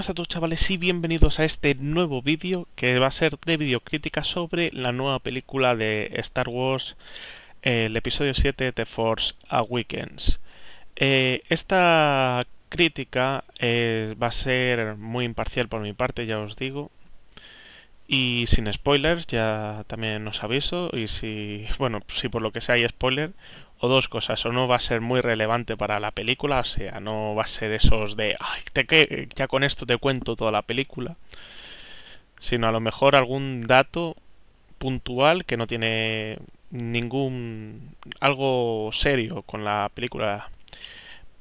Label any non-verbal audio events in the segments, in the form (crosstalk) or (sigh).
buenas a todos chavales y bienvenidos a este nuevo vídeo que va a ser de videocrítica sobre la nueva película de Star Wars, el episodio 7 de Force Awakens. Eh, esta crítica eh, va a ser muy imparcial por mi parte, ya os digo, y sin spoilers, ya también os aviso, y si, (laughs) bueno, si por lo que sea hay spoiler, o dos cosas, o no va a ser muy relevante para la película, o sea, no va a ser esos de, Ay, que, ya con esto te cuento toda la película, sino a lo mejor algún dato puntual que no tiene ningún algo serio con la película.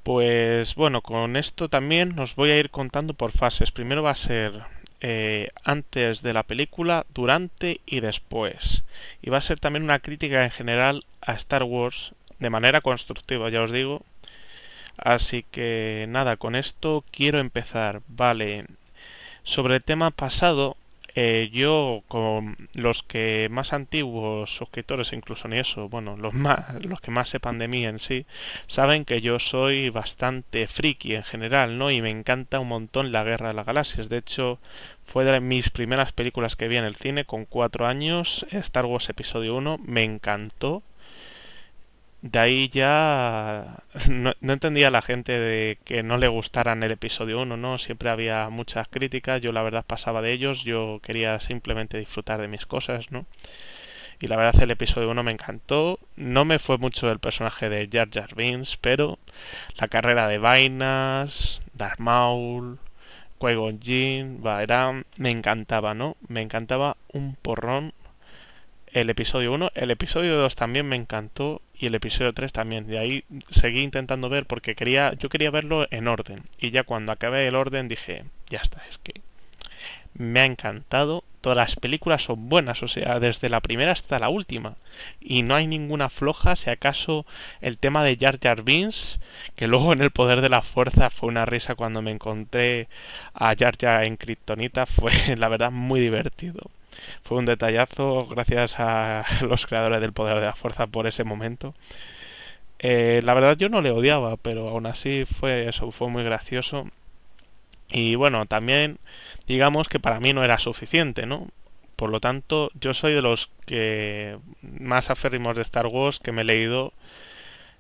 Pues bueno, con esto también nos voy a ir contando por fases. Primero va a ser eh, antes de la película, durante y después. Y va a ser también una crítica en general a Star Wars de manera constructiva, ya os digo. Así que nada, con esto quiero empezar. Vale, sobre el tema pasado, eh, yo con los que más antiguos suscriptores, incluso ni eso, bueno, los (laughs) más, los que más sepan de mí en sí, saben que yo soy bastante friki en general, ¿no? Y me encanta un montón la Guerra de las Galaxias. De hecho, fue de mis primeras películas que vi en el cine con cuatro años, Star Wars Episodio 1, me encantó de ahí ya no, entendía la gente de que no le gustaran el episodio 1, ¿no? Siempre había muchas críticas, yo la verdad pasaba de ellos, yo quería simplemente disfrutar de mis cosas, ¿no? Y la verdad el episodio 1 me encantó, no me fue mucho el personaje de Jar Jar Binks, pero la carrera de Vainas, Darth Maul, Qui-Gon Jinn, me encantaba, ¿no? Me encantaba un porrón el episodio 1, el episodio 2 también me encantó, y el episodio 3 también. De ahí seguí intentando ver porque quería, yo quería verlo en orden. Y ya cuando acabé el orden dije, ya está, es que me ha encantado. Todas las películas son buenas, o sea, desde la primera hasta la última. Y no hay ninguna floja, si acaso el tema de Jar Jar Binks, que luego en El Poder de la Fuerza fue una risa cuando me encontré a Jar Jar en Kryptonita, fue (laughs) la verdad muy divertido. Fue un detallazo, gracias a (laughs) los creadores del Poder de la Fuerza por ese momento. Eh, la verdad yo no le odiaba, pero aún así fue eso, fue muy gracioso. Y bueno, también digamos que para mí no era suficiente, ¿no? Por lo tanto, yo soy de los que más aférrimos de Star Wars que me he leído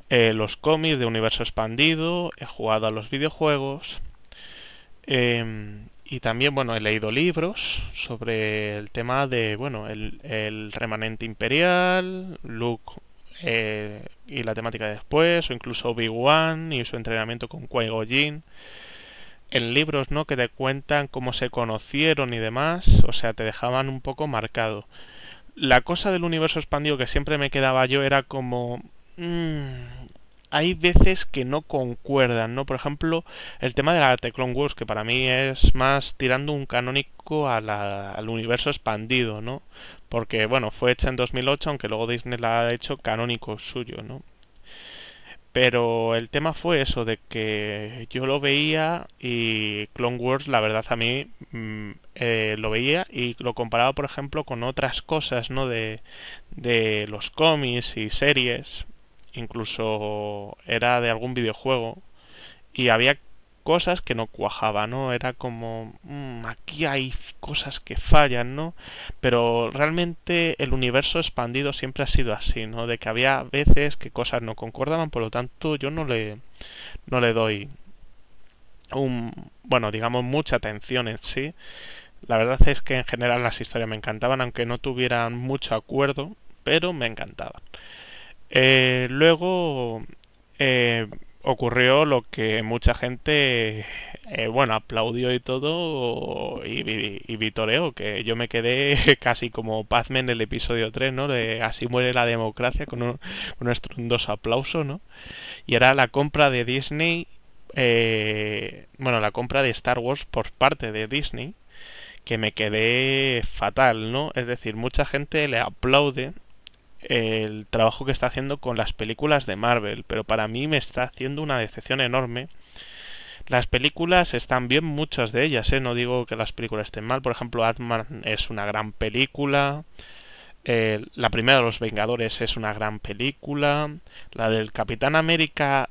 eh, los cómics de universo expandido, he jugado a los videojuegos. Em, y también, bueno, he leído libros sobre el tema de, bueno, el, remanente imperial, Luke eh, y la temática después, o incluso Big wan y su entrenamiento con Qui-Gon En libros, ¿no? Que te cuentan cómo se conocieron y demás, o sea, te dejaban un poco marcado. La cosa del universo expandido que siempre me quedaba yo era como... Mm, hay veces que no concuerdan, ¿no? Por ejemplo, el tema de la de Clone Wars, que para mí es más tirando un canónico al universo expandido, ¿no? Porque, bueno, fue hecha en 2008, aunque luego Disney la ha hecho canónico suyo, ¿no? Pero el tema fue eso, de que yo lo veía y Clone Wars, la verdad, a mí mm, eh, lo veía y lo comparaba, por ejemplo, con otras cosas, ¿no? De, de los cómics y series, incluso era de algún videojuego y había cosas que no cuajaba, ¿no? Era como, mm, aquí hay cosas que fallan, ¿no? Pero realmente el universo expandido siempre ha sido así, ¿no? De que había veces que cosas no concordaban, por lo tanto yo no le, no le doy un, bueno, digamos, mucha atención en sí. La verdad es que en general las historias me encantaban, aunque no tuvieran mucho acuerdo, pero me encantaban. Eh, luego eh, ocurrió lo que mucha gente, eh, bueno, aplaudió y todo y, y, que yo me quedé (laughs) casi como Pazme en el episodio 3, ¿no? De Así muere la democracia con un, un estruendoso aplauso, ¿no? Y era la compra de Disney, bueno, la compra de Star Wars por parte de Disney, que me quedé fatal, ¿no? Es decir, mucha gente le aplaude el trabajo que está haciendo con las películas de Marvel, pero para mí me está haciendo una decepción enorme. Las películas están bien, muchas de ellas, ¿eh? no digo que las películas estén mal, por ejemplo, Atman es una gran película, eh, la primera de los Vengadores es una gran película, la del Capitán América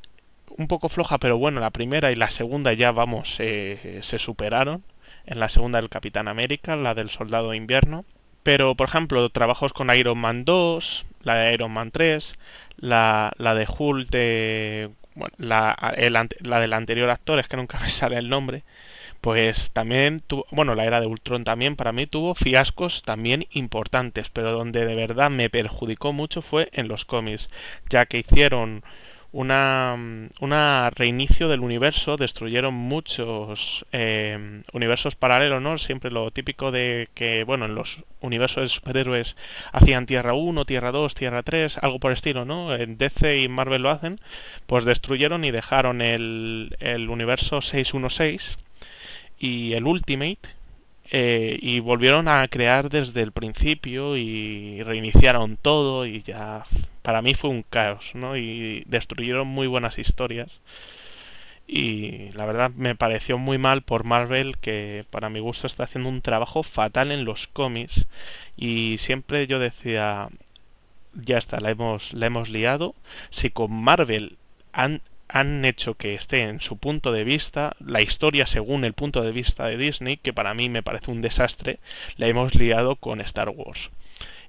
un poco floja, pero bueno, la primera y la segunda ya, vamos, se superaron, en la segunda del Capitán América, la del Soldado de Invierno. Pero, por ejemplo, trabajos con Iron Man 2, la de Iron Man 3, la, de Hulk la, la del anterior actor, es que nunca (laughs) me sale el nombre. Pues también tuvo... Bueno, la era de Ultron también para mí tuvo fiascos también importantes, pero donde de verdad me perjudicó mucho fue en los cómics, ya que hicieron una, mm, una reinicio del universo, destruyeron muchos em, universos paralelos, ¿no? Siempre lo típico de que, bueno, en los universos de superhéroes hacían Tierra 1, Tierra 2, Tierra 3, algo por estilo, ¿no? En DC y Marvel lo hacen, pues destruyeron y dejaron el, el universo 616 y el Ultimate, eh, y volvieron a crear desde el principio y reiniciaron todo y ya para mí fue un caos, ¿no? Y destruyeron muy buenas historias. Y la verdad me pareció muy mal por Marvel que para mi gusto está haciendo un trabajo fatal en los cómics. Y siempre yo decía, ya está, la hemos, la hemos liado. Si con Marvel han han hecho que esté en su punto de vista, la historia según el punto de vista de Disney, que para mí me parece un desastre, la hemos liado con Star Wars.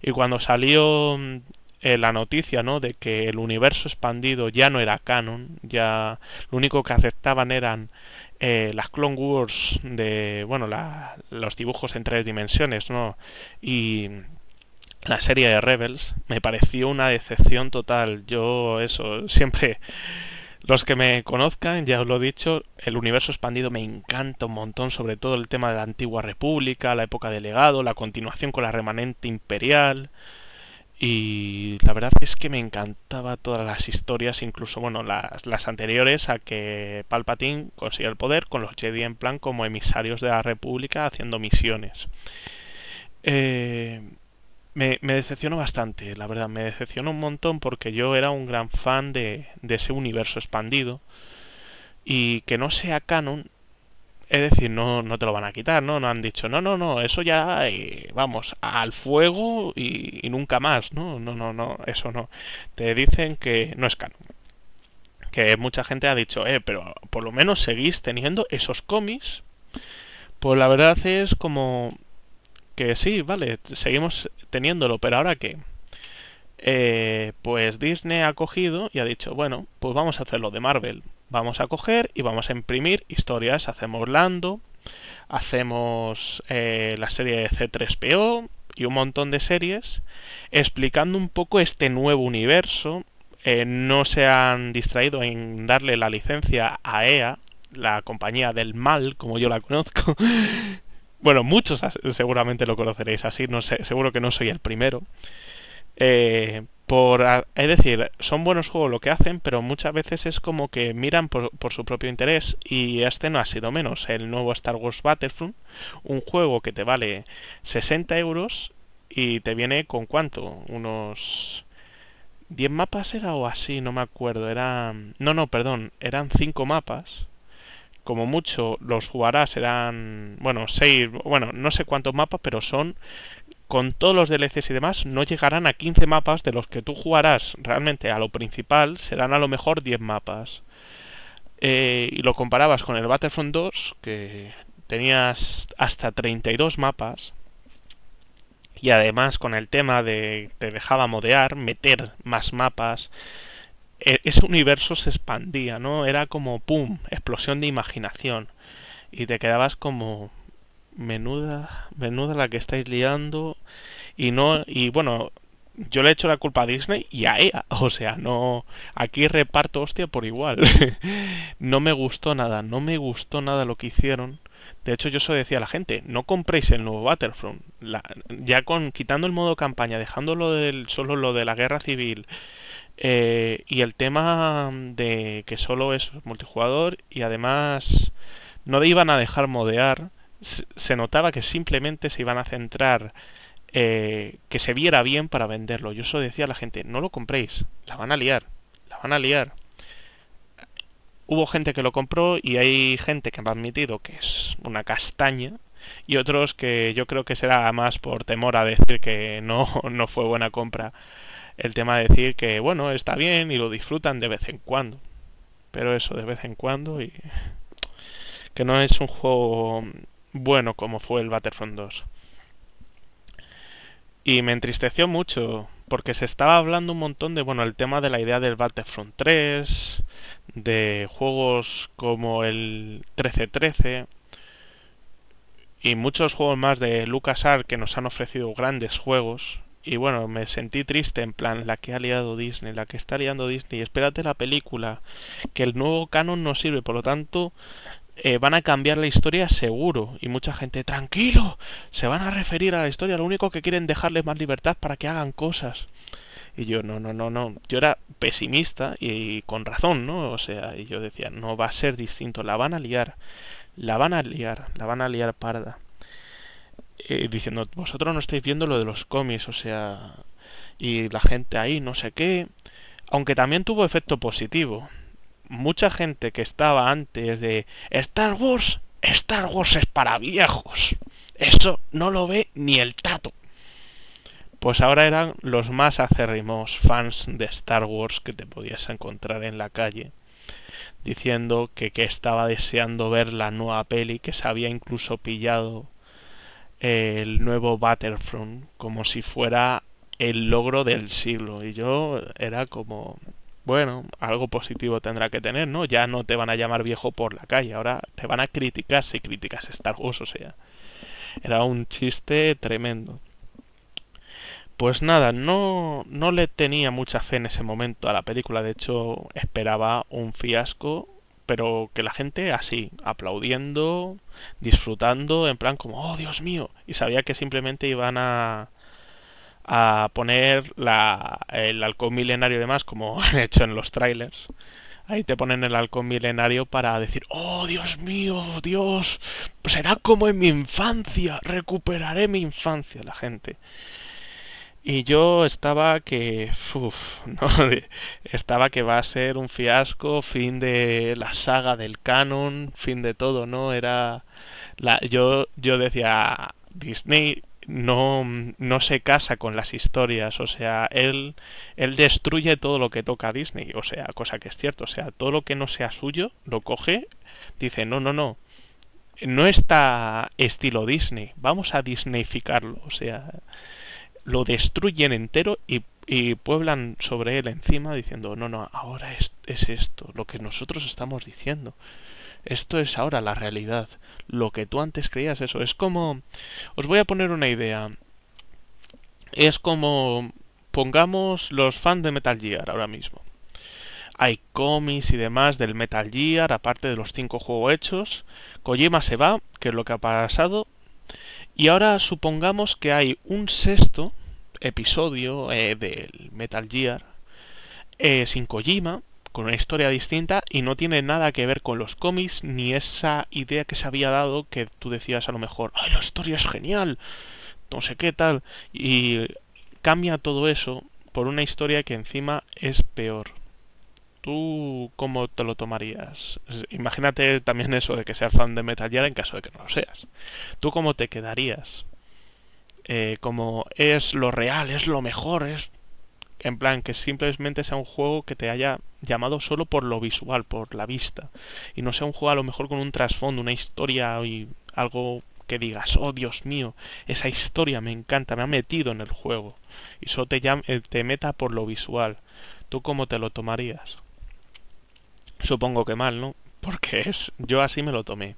Y cuando salió mm, eh, la noticia, ¿no? De que el universo expandido ya no era canon, ya lo único que aceptaban eran eh, las Clone Wars de, bueno, la, los dibujos en tres dimensiones, ¿no? Y la serie de Rebels me pareció una decepción total. Yo eso siempre los que me conozcan, ya os lo he dicho, el universo expandido me encanta un montón, sobre todo el tema de la antigua república, la época del legado, la continuación con la remanente imperial. Y la verdad es que me encantaba todas las historias, incluso bueno, las, anteriores a que Palpatine consiguió el poder con los Jedi en plan como emisarios de la República haciendo misiones. Eh, me, me decepcionó bastante, la verdad, me decepcionó un montón porque yo era un gran fan de, ese universo expandido y que no sea canon, es decir, no, no te lo van a quitar, ¿no? No han dicho, no, no, no, eso ya, eh, vamos, al fuego y, y, nunca más, ¿no? No, no, no, eso no. Te dicen que no es canon. Que mucha gente ha dicho, eh, pero por lo menos seguís teniendo esos cómics. Pues la verdad es como que sí, vale, seguimos teniéndolo, pero ahora qué. Eh, pues Disney ha cogido y ha dicho, bueno, pues vamos a hacer lo de Marvel. Vamos a coger y vamos a imprimir historias. Hacemos Lando, hacemos eh, la serie de C3PO y un montón de series explicando un poco este nuevo universo. Eh, no se han distraído en darle la licencia a EA, la compañía del mal, como yo la conozco, bueno, muchos seguramente lo conoceréis así, no sé, seguro que no soy el primero. Eh, por, es decir, son buenos juegos lo que hacen, pero muchas veces es como que miran por, su propio interés y este no ha sido menos. El nuevo Star Wars Battlefront, un juego que te vale 60 euros y te viene con cuánto, unos 10 mapas era o así, no me acuerdo, Eran, No, no, perdón, eran 5 mapas como mucho los jugarás serán, bueno, seis, bueno, no sé cuántos mapas, pero son con todos los DLCs y demás, no llegarán a 15 mapas de los que tú jugarás realmente a lo principal, serán a lo mejor 10 mapas. Eh, y lo comparabas con el Battlefront 2, que tenías hasta 32 mapas, y además con el tema de te dejaba modear, meter más mapas, e, ese universo se expandía, ¿no? Era como, ¡pum!, explosión de imaginación. Y te quedabas como, menuda, menuda la que estáis liando. Y no, y bueno, yo le he hecho la culpa a Disney y a (laughs) O sea, no. Aquí reparto hostia por igual. (laughs) no me gustó nada, no me gustó nada lo que hicieron. De hecho, yo eso decía a la gente, no compréis el nuevo Battlefront. ya con quitando el modo campaña, Dejando del, solo lo de la guerra civil eh, y el tema de que solo es multijugador y además no iban a dejar modear, se notaba que simplemente se iban a centrar eh, que se viera bien para venderlo. Yo eso decía a la gente, no lo compréis, la van a liar, la van a liar. Hubo gente que lo compró y hay gente que me ha admitido que es una castaña y otros que yo creo que será más por temor a decir que no, (laughs) no fue buena compra el tema de decir que, bueno, está bien y lo disfrutan de vez en cuando. Pero eso, de vez en cuando y... (tsk) Que no es un juego bueno como fue el Battlefront 2. Y me entristeció mucho porque se estaba hablando un montón de, bueno, el tema de la idea del Battlefront 3, de juegos como el 1313 y muchos juegos más de LucasArts que nos han ofrecido grandes juegos y bueno, me sentí triste en plan, la que ha liado Disney, la que está liando Disney, espérate la película, que el nuevo canon no sirve, por lo tanto eh, van a cambiar la historia seguro. Y mucha gente, tranquilo, se van a referir a la historia, lo único que quieren dejarles más libertad para que hagan cosas. Y yo, no, no, no, no. Yo era pesimista y con razón, ¿no? O sea, y yo decía, no va a ser distinto, la van a liar, la van a liar, la van a liar parda. Eh, diciendo, vosotros no estáis viendo lo de los cómics, o sea, y la gente ahí, no sé qué. Aunque también tuvo efecto positivo. Mucha gente que estaba antes de Star Wars, Star Wars es para viejos. Eso no lo ve ni el tato. Pues ahora eran los más acérrimos fans de Star Wars que te podías encontrar en la calle diciendo que, que, estaba deseando ver la nueva peli, que se había incluso pillado el nuevo Battlefront como si fuera el logro del siglo y yo era como bueno algo positivo tendrá que tener no ya no te van a llamar viejo por la calle ahora te van a criticar si criticas Star Wars o sea era un chiste tremendo pues nada no no le tenía mucha fe en ese momento a la película de hecho esperaba un fiasco pero que la gente así, aplaudiendo, disfrutando, en plan como, oh Dios mío, y sabía que simplemente iban a, a poner la, el halcón milenario y demás, como (laughs) han hecho en los trailers. Ahí te ponen el halcón milenario para decir, oh Dios mío, Dios, será como en mi infancia, recuperaré mi infancia la gente. Y yo estaba que, (laughs) estaba que va a ser un fiasco, fin de la saga del canon, fin de todo, ¿no? Era, la, yo, yo decía, Disney no, no se casa con las historias, o sea, él, él destruye todo lo que toca a Disney, o sea, cosa que es cierto, o sea, todo lo que no sea suyo, lo coge, dice, no, no, no, no está estilo Disney, vamos a disneyficarlo, o sea lo destruyen entero y, pueblan sobre él encima diciendo, no, no, ahora es, es esto, lo que nosotros estamos diciendo. Esto es ahora la realidad. Lo que tú antes creías eso. Es como... Os voy a poner una idea. Es como... Pongamos los fans de Metal Gear ahora mismo. Hay cómics y demás del Metal Gear, aparte de los cinco juegos hechos. Kojima se va, que es lo que ha pasado, y ahora supongamos que hay un sexto episodio eh, del Metal Gear eh, sin Kojima, con una historia distinta y no tiene nada que ver con los cómics ni esa idea que se había dado que tú decías a lo mejor, ¡ay, la historia es genial! No sé qué tal. Y cambia todo eso por una historia que encima es peor. ¿Tú cómo te lo tomarías? Imagínate también eso de que seas fan de Metal Gear en caso de que no lo seas. ¿Tú cómo te quedarías? Eh, como es lo real, es lo mejor, es... En plan, que simplemente sea un juego que te haya llamado solo por lo visual, por la vista. Y no sea un juego a lo mejor con un trasfondo, una historia y algo que digas, oh Dios mío, esa historia me encanta, me ha metido en el juego. Y solo eh, te meta por lo visual. ¿Tú cómo te lo tomarías? Supongo que mal, ¿no? Porque es, yo así me lo tomé.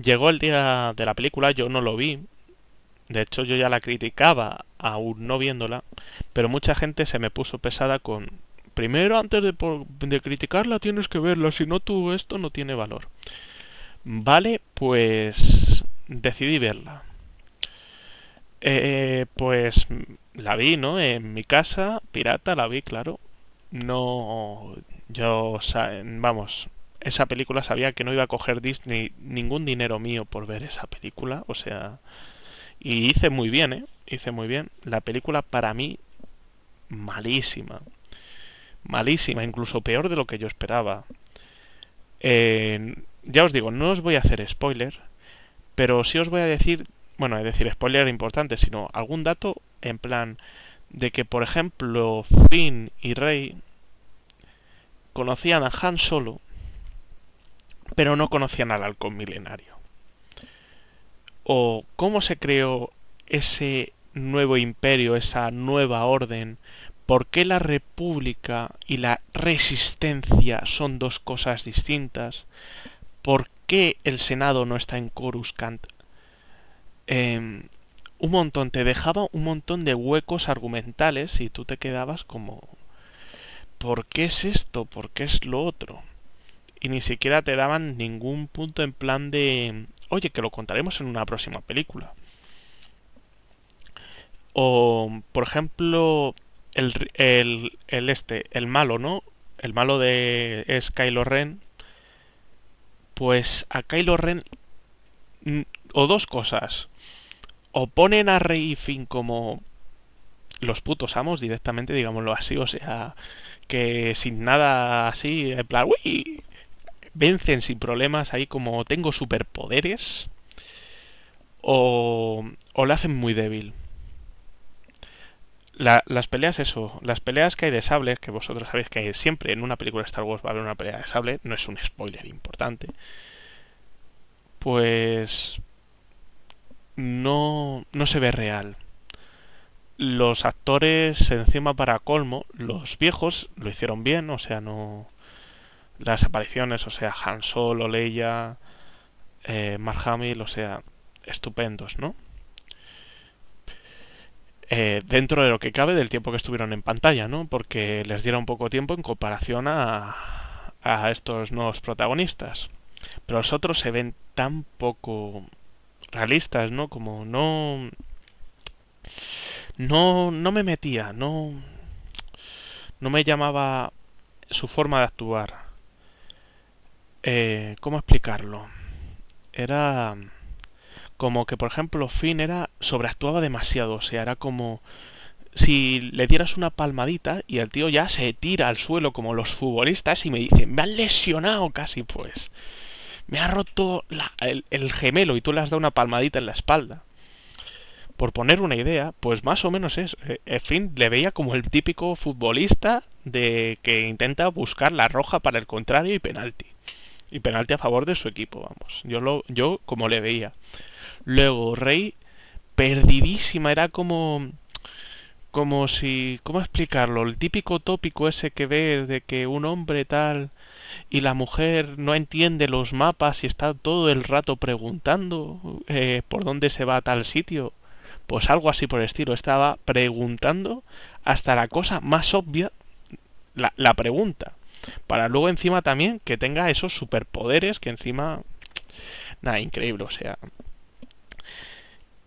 Llegó el día de la película, yo no lo vi. De hecho, yo ya la criticaba aún no viéndola, pero mucha gente se me puso pesada con, primero antes de, criticarla tienes que verla, si no tú esto no tiene valor. Vale, pues decidí verla. Eh, pues la vi, ¿no? En mi casa, pirata, la vi, claro no... Yo, vamos, esa película sabía que no iba a coger Disney ningún dinero mío por ver esa película, o sea... Y hice muy bien, ¿eh? Hice muy bien. La película para mí, malísima. Malísima, incluso peor de lo que yo esperaba. ya os digo, no os voy a hacer spoiler, pero sí os voy a decir, bueno, es decir, spoiler importante, sino algún dato en plan, de que, por ejemplo, Finn y Rey conocían a Han Solo, pero no conocían al halcón milenario. O cómo se creó ese nuevo imperio, esa nueva orden, por qué la república y la resistencia son dos cosas distintas, por qué el Senado no está en Coruscant. Eh, un montón, te dejaba un montón de huecos argumentales y tú te quedabas como, ¿por qué es esto? ¿Por qué es lo otro? Y ni siquiera te daban ningún punto en plan de, oye, que lo contaremos en una próxima película. O, por ejemplo, el, este, el malo, ¿no? El malo de es Kylo Ren. Pues a Kylo Ren... Mm, o dos cosas o ponen a Rey Finn como los putos amos directamente, digámoslo así, o sea, que sin nada así, en plan, uy, vencen sin problemas ahí como tengo superpoderes, o, o la hacen muy débil. las peleas eso, las peleas que hay de Sable, que vosotros sabéis que siempre en una película de Star Wars va a haber una pelea de sable, no es un spoiler importante, pues no, no se ve real. Los actores, encima para colmo, los viejos lo hicieron bien, o sea, no... Las apariciones, o sea, Han Solo, Leia, eh, Mark o sea, estupendos, ¿no? Eh, dentro de lo que cabe del tiempo que estuvieron en pantalla, ¿no? Porque les dieron poco tiempo en comparación a, a estos nuevos protagonistas. Pero los otros se ven tan poco realistas, ¿no? Como no... No, no me metía, no... No me llamaba su forma de actuar. Eh, ¿Cómo explicarlo? Era... Como que, por ejemplo, Finn era... Sobreactuaba demasiado, o sea, era como si le dieras una palmadita y el tío ya se tira al suelo como los futbolistas y me dicen, me han lesionado casi pues me ha roto el, gemelo y tú le has dado una palmadita en la espalda. Por poner una idea, pues más o menos es. En eh, fin, le veía como el típico futbolista de que intenta buscar la roja para el contrario y penalti. Y penalti a favor de su equipo, vamos. Yo, lo, yo como le veía. Luego, Rey, perdidísima, era como como si, ¿cómo explicarlo? El típico tópico ese que ve. de que un hombre tal y la mujer no entiende los mapas y está todo el rato preguntando eh, por dónde se va a tal sitio. Pues algo así por el estilo. Estaba preguntando hasta la cosa más obvia, la, pregunta. Para luego encima también que tenga esos superpoderes que encima... Nada, increíble, o sea...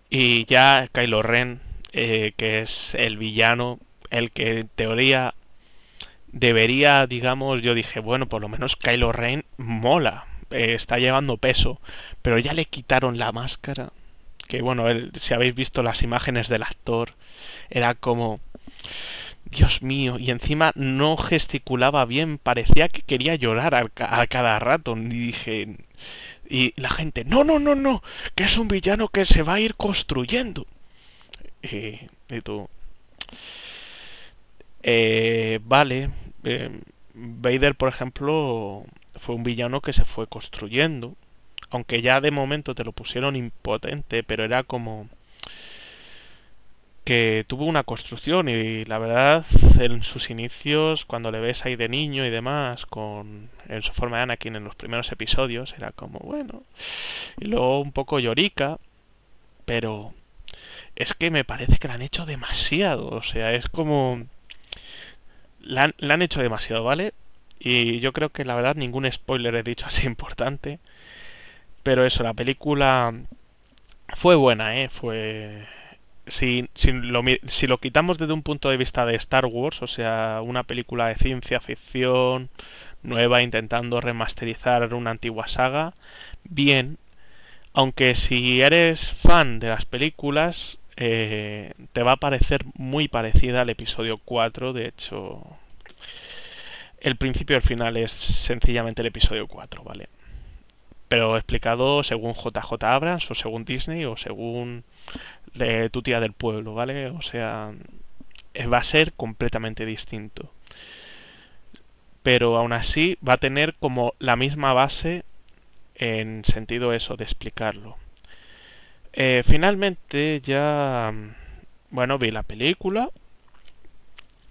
Y ya Kylo Ren, eh, que es el villano, el que en teoría debería, digamos, yo dije, bueno, por lo menos Kylo Ren mola, eh, está llevando peso, pero ya le quitaron la máscara, que bueno, si habéis visto las imágenes del actor, era como... Dios mío, y encima no gesticulaba bien, parecía que quería llorar a, cada rato, y dije, y la gente, no, no, no, no, que es un villano que se va a ir construyendo. Eh, y tú. Eh, vale, Em, Vader, por ejemplo, fue un villano que se fue construyendo. Aunque ya de momento te lo pusieron impotente, pero era como que tuvo una construcción y la verdad en sus inicios cuando le ves ahí de niño y demás con en su forma de Anakin en los primeros episodios era como bueno y luego un poco llorica pero es que me parece que la han hecho demasiado o sea es como la, han hecho demasiado, ¿vale? Y yo creo que la verdad ningún spoiler he dicho así (laughs) importante. Pero eso, la película fue buena, ¿eh? Fue... lo, si lo quitamos desde un punto de vista de Star Wars, o sea, una película de ciencia ficción nueva intentando remasterizar una antigua saga, bien. Aunque si eres fan de las películas, eh, te va a parecer muy parecida al episodio 4, de hecho el principio y el final es sencillamente el episodio 4, ¿vale? Pero explicado según JJ Abrams o según Disney o según de eh, tu tía del pueblo, ¿vale? O sea, eh, va a ser completamente distinto. Pero aún así va a tener como la misma base en sentido eso de explicarlo. Eh, finalmente ya, bueno, vi la película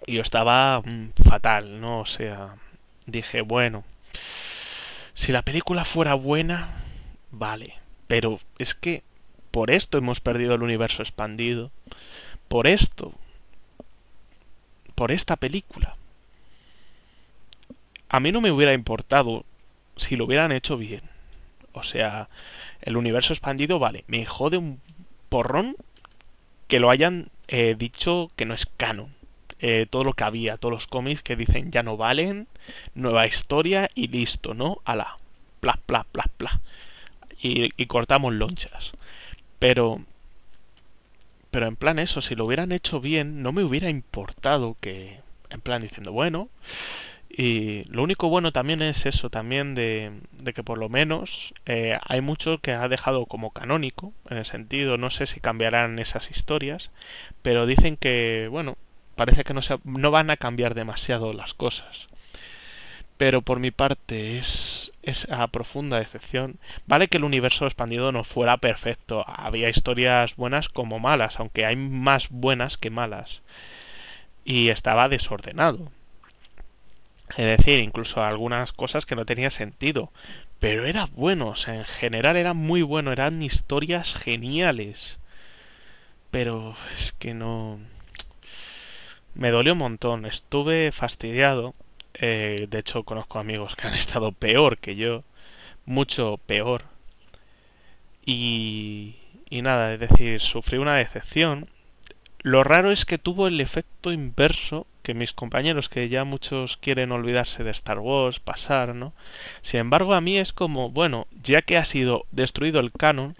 y yo estaba mm, fatal, ¿no? O sea, dije, bueno, si la película fuera buena, vale, pero es que por esto hemos perdido el universo expandido, por esto, por esta película. A mí no me hubiera importado si lo hubieran hecho bien. O sea, el universo expandido, vale, me jode un porrón que lo hayan eh, dicho que no es canon. Eh, todo lo que había, todos los cómics que dicen ya no valen, nueva historia y listo, ¿no? Ala, plas, pla pla plas. y cortamos lonchas. Pero pero en plan eso, si lo hubieran hecho bien, no me hubiera importado que, en plan diciendo, bueno, y lo único bueno también es eso, también de, que por lo menos eh, hay mucho que ha dejado como canónico, en el sentido, no sé si cambiarán esas historias, pero dicen que, bueno, parece que no, no van a cambiar demasiado las cosas. Pero por mi parte es, es a profunda decepción. Vale que el universo expandido no fuera perfecto, había historias buenas como malas, aunque hay más buenas que malas. Y estaba desordenado es decir, incluso algunas cosas que no tenía sentido. Pero era bueno, en general era muy bueno, eran historias geniales. Pero es que no... Me dolió un montón, estuve fastidiado. Eh, de hecho, conozco amigos que han (laughs) estado peor que yo, mucho peor. Y, y nada, es decir, sufrí una decepción. Lo raro es que tuvo el efecto inverso que mis compañeros, que ya muchos quieren olvidarse de Star Wars, pasar, ¿no? Sin embargo, a mí es como, bueno, ya que ha sido destruido el canon,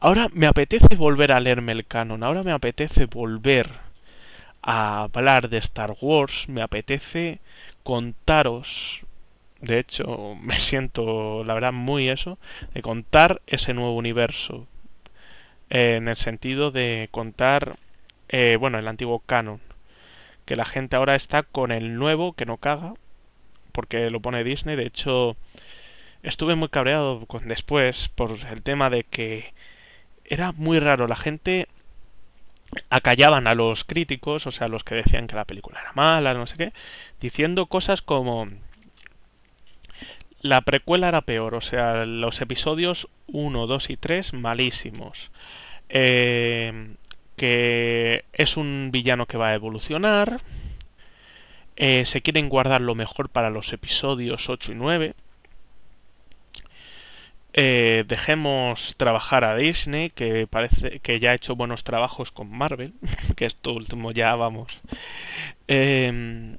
ahora me apetece volver a leerme el canon, ahora me apetece volver a hablar de Star Wars, me apetece contaros, de hecho (laughs) me siento, la verdad, muy eso, de contar ese nuevo universo, eh, en el sentido de contar, eh, bueno, el antiguo canon que la gente ahora está con el nuevo que no caga, porque lo pone Disney. De hecho, estuve muy cabreado después por el tema de que era muy raro. La gente acallaban a los críticos, o sea, los que decían que la película era mala, no sé qué, diciendo cosas como la precuela era peor, o sea, los episodios 1, 2 y 3 malísimos. Eh, que es un villano que va a evolucionar. Eh, se quieren guardar lo mejor para los episodios 8 y 9. Eh, dejemos trabajar a Disney, que parece que ya ha hecho buenos trabajos con Marvel, (laughs) que esto último ya vamos. Em,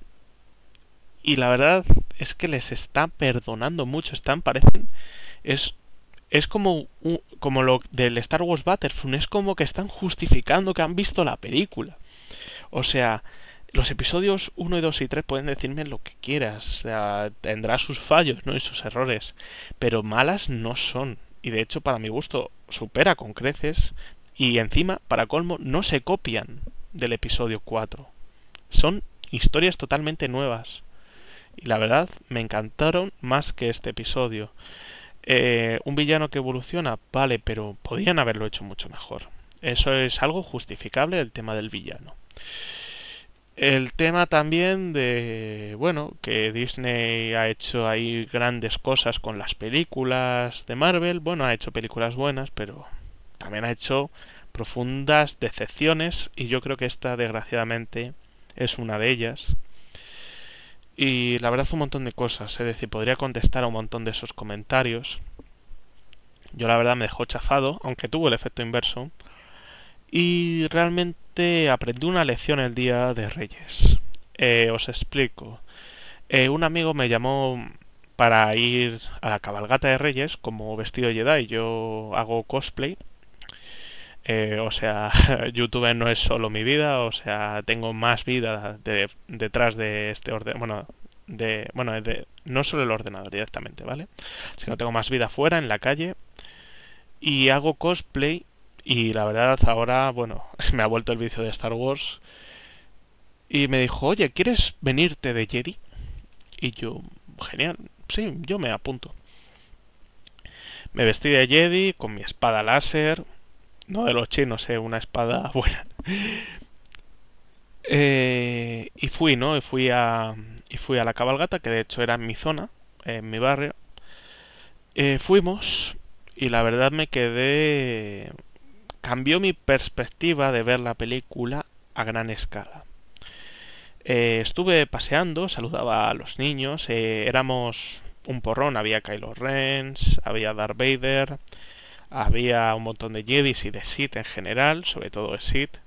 y la verdad es que les está perdonando mucho, están, parecen, es es como, como lo del Star Wars Battlefront, es como que están justificando que han visto la película. O sea, los episodios 1 y 2 y 3 pueden decirme lo que quieras, o sea, tendrá sus fallos ¿no? y sus errores, pero malas no son. Y de hecho, para mi gusto, supera con creces y encima, para colmo, no se copian del episodio 4. Son historias totalmente nuevas. Y la verdad, me encantaron más que este episodio. Eh, un villano que evoluciona, vale, pero podían haberlo hecho mucho mejor. Eso es algo justificable, el tema del villano. El tema también de, bueno, que Disney ha hecho ahí grandes cosas con las películas de Marvel. Bueno, ha hecho películas buenas, pero también ha hecho profundas decepciones y yo creo que esta desgraciadamente es una de ellas. Y la verdad un montón de cosas, ¿eh? es decir, podría contestar a un montón de esos comentarios. Yo la verdad me dejó chafado, aunque tuvo el efecto inverso. Y realmente aprendí una lección el día de Reyes. Eh, os explico. Eh, un amigo me llamó para ir a la cabalgata de Reyes como vestido Jedi. Yo hago cosplay eh, o sea, (laughs) YouTube no es solo mi vida, o sea, tengo más vida detrás de este ordenador bueno, de, bueno, no solo el ordenador directamente, ¿vale? Sino tengo más vida fuera, en la calle, y hago cosplay, y la verdad ahora, bueno, (laughs) me ha vuelto el vicio de Star Wars, y me dijo, oye, ¿quieres venirte de Jedi? Y yo, genial, sí, yo me apunto. Me vestí de Jedi con mi espada láser, no de los chinos, eh, una espada (laughs) buena. Eh, y fui, ¿no? Y fui a y fui a la cabalgata, que de hecho era en mi zona, en mi barrio. Eh, fuimos y la verdad me quedé... Cambió mi perspectiva de ver la película a gran escala. Eh, estuve paseando, saludaba a los niños, éramos un porrón, había Kylo Ren, había Darth Vader, había un montón de Jedi y de Sith en general, sobre todo de Sith.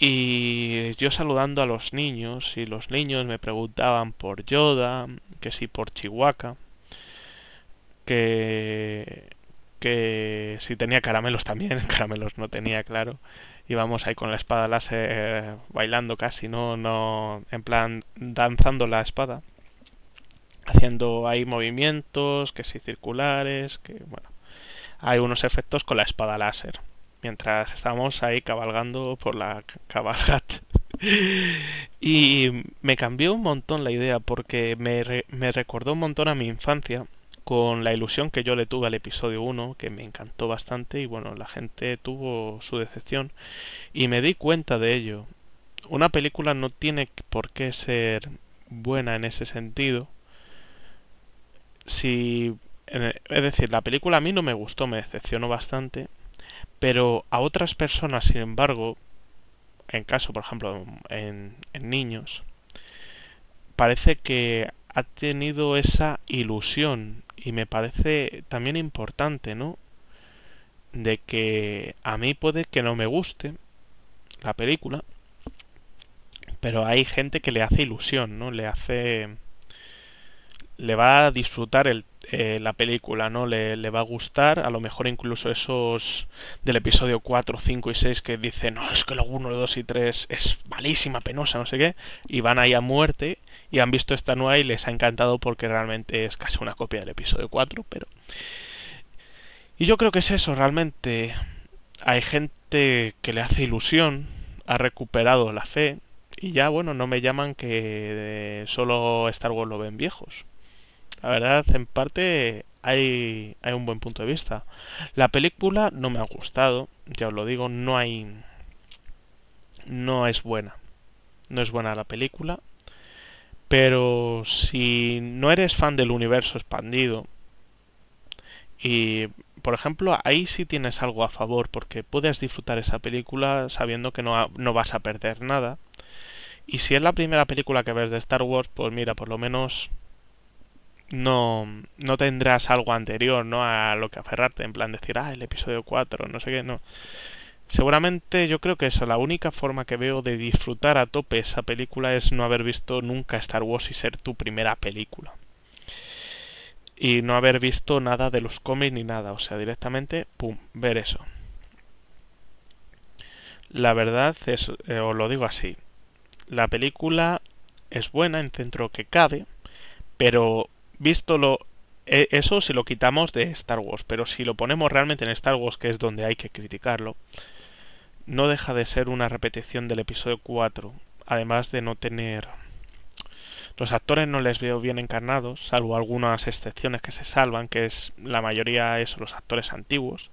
Y yo saludando a los niños, y los niños me preguntaban por Yoda, que si por Chihuahua, que, que si tenía caramelos también, (laughs) caramelos no tenía, claro. Íbamos ahí con la espada láser bailando casi, ¿no? no en plan danzando la espada. Haciendo ahí movimientos, que si circulares, que bueno hay unos efectos con la espada láser. Mientras estamos ahí cabalgando por la cabalgat. (laughs) y me cambió un montón la idea porque me, me recordó un montón a mi infancia con la ilusión que yo le tuve al episodio 1, que me encantó bastante y bueno, la gente tuvo su decepción y me di cuenta de ello. Una película no tiene por qué ser buena en ese sentido si es decir, la película a mí no me gustó, me decepcionó bastante, pero a otras personas, sin embargo, en caso, por ejemplo, en, niños, parece que ha tenido esa ilusión y me parece también importante, ¿no? De que a mí puede que no me guste la película, pero hay gente que le hace ilusión, ¿no? Le hace... le va a disfrutar el eh, la película, ¿no? Le, va a gustar, a lo mejor incluso esos del episodio 4, 5 y 6 que dicen, no, es que los 1, 2 y 3 es malísima, penosa, no sé qué, y van ahí a muerte y han visto esta nueva y les ha encantado porque realmente es casi una copia del episodio 4, pero... Y yo creo que es eso, realmente hay gente que le hace ilusión, ha recuperado la fe, y ya bueno, no me llaman que solo Star Wars lo ven viejos. La verdad, en parte hay, hay un buen punto de vista. La película no me ha gustado, ya os lo digo, no hay... No es buena. No es buena la película. Pero si no eres fan del universo expandido, y por ejemplo, ahí sí tienes algo a favor, porque puedes disfrutar esa película sabiendo que no, no, vas a perder nada. Y si es la primera película que ves de Star Wars, pues mira, por lo menos no, no tendrás algo anterior, ¿no? A lo que aferrarte, en plan decir, ah, el episodio 4, no sé qué, no. Seguramente yo creo que es la única forma que veo de disfrutar a tope esa película es no haber visto nunca Star Wars y ser tu primera película. Y no haber visto nada de los cómics ni nada, o sea, directamente, pum, ver eso. La verdad es, o eh, os lo digo así, la película es buena en centro que cabe, pero visto eh, eso si lo quitamos de Star Wars, pero si lo ponemos realmente en Star Wars, que es donde hay que criticarlo, no deja de ser una repetición del episodio 4, además de no tener... Los actores no les veo bien encarnados, salvo algunas excepciones que se salvan, que es la mayoría es los actores antiguos.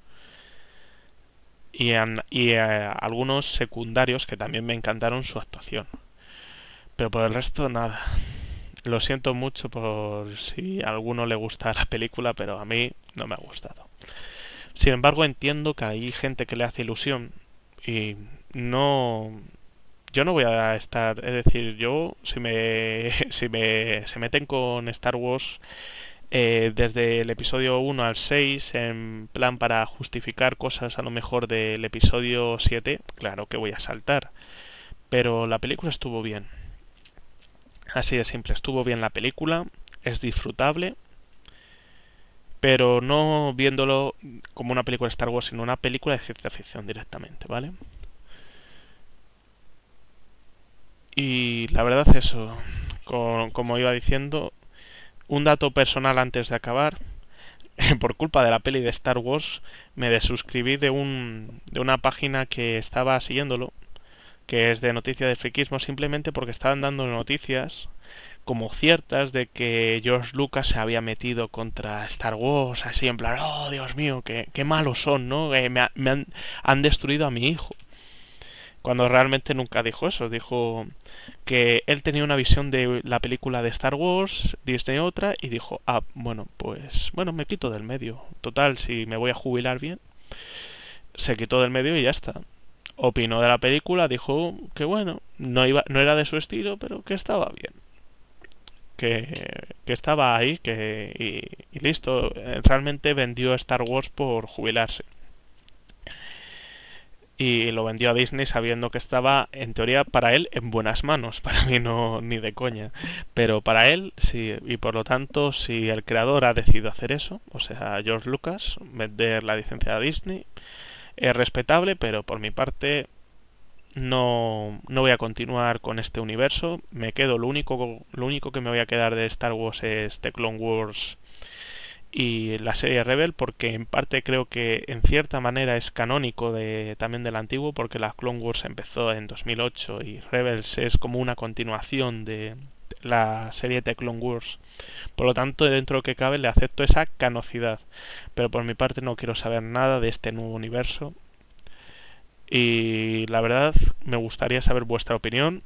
Y, eh, algunos secundarios que también me encantaron su actuación. Pero por el resto nada. Lo siento mucho por si a alguno le gusta la película, pero a mí no me ha gustado. Sin embargo, entiendo que hay gente que le hace ilusión y no... Yo no voy a estar, es decir, yo si me, (laughs) si me se meten con Star Wars eh, desde el episodio 1 al 6 en plan para justificar cosas a lo mejor del episodio 7, claro que voy a saltar. Pero la película estuvo bien. Así de simple, estuvo bien la película, es disfrutable, pero no viéndolo como una película de Star Wars, sino una película de ciencia ficción directamente, ¿vale? Y la verdad eso, como iba diciendo, un dato personal antes de acabar, (laughs) por culpa de la peli de Star Wars, me desuscribí de, un, de una página que estaba siguiéndolo, que es de noticia de friquismo, simplemente porque estaban dando noticias como ciertas de que George Lucas se había metido contra Star Wars, así en plan, oh Dios mío, qué, qué malos son, ¿no? Eh, me, han, han, destruido a mi hijo. Cuando realmente nunca dijo eso, dijo que él tenía una visión de la película de Star Wars, Disney otra, y dijo, ah, bueno, pues, bueno, me quito del medio. Total, si me voy a jubilar bien, se quitó del medio y ya está opinó de la película, dijo que bueno, no, iba, no era de su estilo, pero que estaba bien. Que, estaba ahí que, y, listo. Eh, realmente vendió Star Wars por jubilarse. Y lo vendió a Disney sabiendo que estaba, en teoría, para él en buenas manos. (laughs) Para mí no, ni de coña. Pero para él, sí. Y por lo tanto, si el creador ha decidido hacer eso, o sea, George Lucas, vender la licencia a Disney, es respetable, pero por mi parte no, no, voy a continuar con este universo. Me quedo, lo único, lo único que me voy a quedar de Star Wars es The Clone Wars y la serie Rebel, porque en parte creo que en cierta manera es canónico de, también del antiguo, porque la Clone Wars empezó en 2008 y Rebels es como una continuación de, la serie de Clone Wars. Por lo tanto, dentro de lo que cabe, le acepto esa canocidad. Pero por mi parte no quiero saber nada de este nuevo universo. Y la verdad, me gustaría saber vuestra opinión.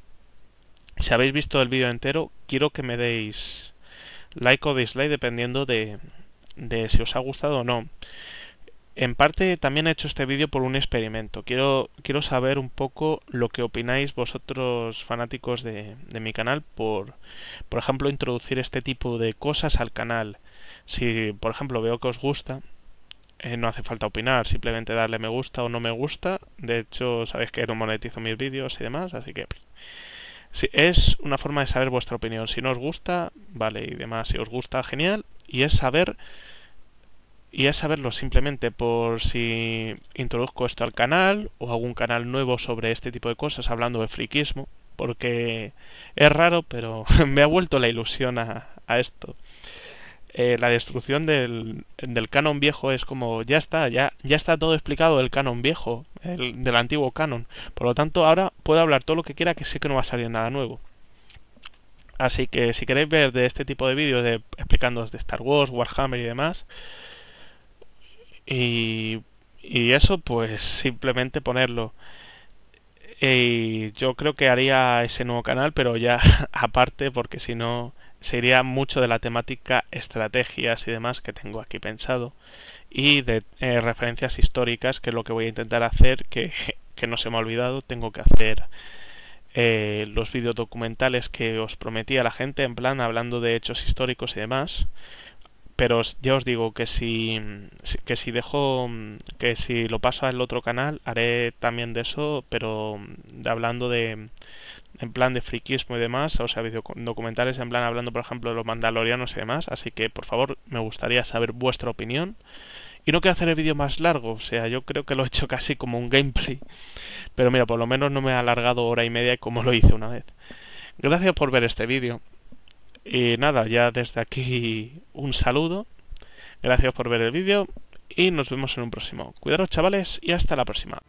Si habéis visto el vídeo entero, quiero que me deis like o dislike dependiendo de, de si os ha gustado o no. En parte también he hecho este vídeo por un experimento. Quiero, quiero saber un poco lo que opináis vosotros fanáticos de, de mi canal por, por ejemplo, introducir este tipo de cosas al canal. Si, por ejemplo, veo que os gusta, eh, no hace falta opinar, simplemente darle me gusta o no me gusta. De hecho, sabéis que no monetizo mis vídeos y demás, así que... Si es una forma de saber vuestra opinión. Si no os gusta, vale, y demás. Si os gusta, genial. Y es saber y es saberlo simplemente por si introduzco esto al canal o algún canal nuevo sobre este tipo de cosas hablando de frikismo porque es raro, pero (laughs) me ha vuelto la ilusión a, esto. Eh, la destrucción del, del, canon viejo es como ya está, ya, ya está todo explicado del canon viejo, el, del antiguo canon. Por lo tanto, ahora puedo hablar todo lo que quiera que sé que no va a salir nada nuevo. Así que si queréis ver de este tipo de vídeos de explicando de Star Wars, Warhammer y demás, y, eso pues simplemente ponerlo. Eh, yo creo que haría ese nuevo canal, pero ya (laughs) aparte porque si no sería mucho de la temática estrategias y demás que tengo aquí pensado y de eh, referencias históricas que es lo que voy a intentar hacer que, (laughs) no se me ha olvidado tengo que hacer eh, los los documentales que os prometí a la gente en plan hablando de hechos históricos y demás pero ya os digo que si que si dejo que si lo paso al otro canal haré también de eso pero hablando de en plan de friquismo y demás o sea documentales en plan hablando por ejemplo de los mandalorianos y demás así que por favor me gustaría saber vuestra opinión y no quiero hacer el vídeo más largo o sea yo creo que lo he hecho (laughs) casi como un gameplay pero mira por lo menos no me ha alargado hora y media como lo hice una vez gracias por ver este vídeo y nada, ya desde aquí un saludo. Gracias por ver el vídeo y nos vemos en un próximo. Cuidado chavales y hasta la próxima.